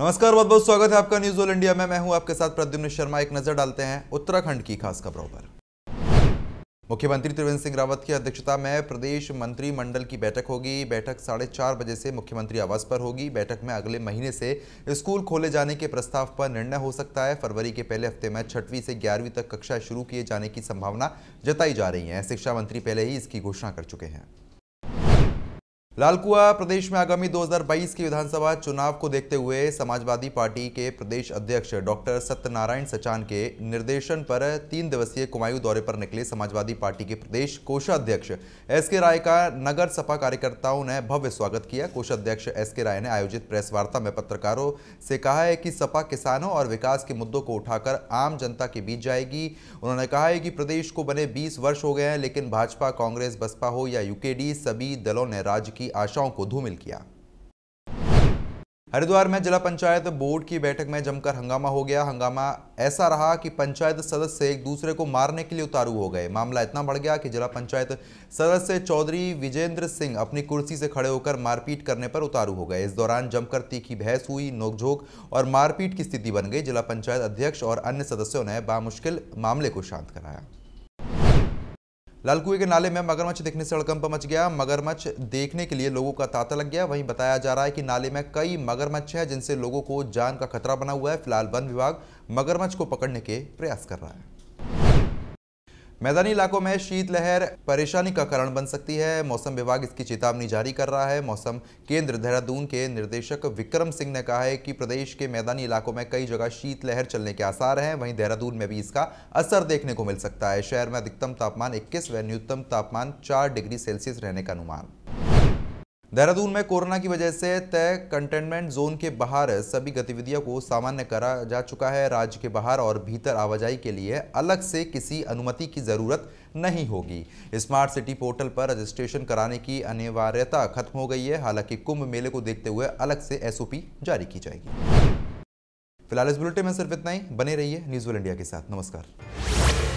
नमस्कार बहुत बहुत स्वागत है आपका न्यूज ऑल इंडिया में मैं हूं आपके साथ प्रद्युम्न शर्मा एक नजर डालते हैं उत्तराखंड की खास खबरों पर मुख्यमंत्री त्रिवेंद्र सिंह रावत की अध्यक्षता में प्रदेश मंत्रिमंडल की बैठक होगी बैठक साढ़े चार बजे से मुख्यमंत्री आवास पर होगी बैठक में अगले महीने से स्कूल खोले जाने के प्रस्ताव पर निर्णय हो सकता है फरवरी के पहले हफ्ते में छठवीं से ग्यारहवीं तक कक्षा शुरू किए जाने की संभावना जताई जा रही है शिक्षा मंत्री पहले ही इसकी घोषणा कर चुके हैं लालकुआ प्रदेश में आगामी 2022 के विधानसभा चुनाव को देखते हुए समाजवादी पार्टी के प्रदेश अध्यक्ष डॉक्टर सत्यनारायण सचान के निर्देशन पर तीन दिवसीय कुमायूं दौरे पर निकले समाजवादी पार्टी के प्रदेश कोषाध्यक्ष एस के राय का नगर सपा कार्यकर्ताओं ने भव्य स्वागत किया कोषाध्यक्ष एस के राय ने आयोजित प्रेस वार्ता में पत्रकारों से कहा है कि सपा किसानों और विकास के मुद्दों को उठाकर आम जनता के बीच जाएगी उन्होंने कहा है कि प्रदेश को बने बीस वर्ष हो गए हैं लेकिन भाजपा कांग्रेस बसपा हो या यूकेडी सभी दलों ने राज्य की की आशाओं को धूमिल किया हरिद्वार में जिला पंचायत बोर्ड की बैठक में जमकर हंगामा हो गया हंगामा ऐसा रहा कि पंचायत सदस्य एक दूसरे को मारने के लिए उतारू हो गए मामला इतना बढ़ गया कि जिला पंचायत सदस्य चौधरी विजेंद्र सिंह अपनी कुर्सी से खड़े होकर मारपीट करने पर उतारू हो गए इस दौरान जमकर तीखी बहस हुई नोकझोंक और मारपीट की स्थिति बन गई जिला पंचायत अध्यक्ष और अन्य सदस्यों ने बामुश्किल मामले को शांत कराया लाल के नाले में मगरमच्छ देखने से हड़कंप मच गया मगरमच्छ देखने के लिए लोगों का तांता लग गया वहीं बताया जा रहा है कि नाले में कई मगरमच्छ हैं जिनसे लोगों को जान का खतरा बना हुआ है फिलहाल वन विभाग मगरमच्छ को पकड़ने के प्रयास कर रहा है मैदानी इलाकों में शीतलहर परेशानी का कारण बन सकती है मौसम विभाग इसकी चेतावनी जारी कर रहा है मौसम केंद्र देहरादून के निर्देशक विक्रम सिंह ने कहा है कि प्रदेश के मैदानी इलाकों में कई जगह शीतलहर चलने के आसार हैं वहीं देहरादून में भी इसका असर देखने को मिल सकता है शहर में अधिकतम तापमान इक्कीस व न्यूनतम तापमान चार डिग्री सेल्सियस रहने का अनुमान देहरादून में कोरोना की वजह से तय कंटेनमेंट जोन के बाहर सभी गतिविधियों को सामान्य करा जा चुका है राज्य के बाहर और भीतर आवाजाही के लिए अलग से किसी अनुमति की ज़रूरत नहीं होगी स्मार्ट सिटी पोर्टल पर रजिस्ट्रेशन कराने की अनिवार्यता खत्म हो गई है हालांकि कुंभ मेले को देखते हुए अलग से एसओपी जारी की जाएगी फिलहाल इस बुलेटिन में सिर्फ इतना ही बने रहिए न्यूज़ इंडिया के साथ नमस्कार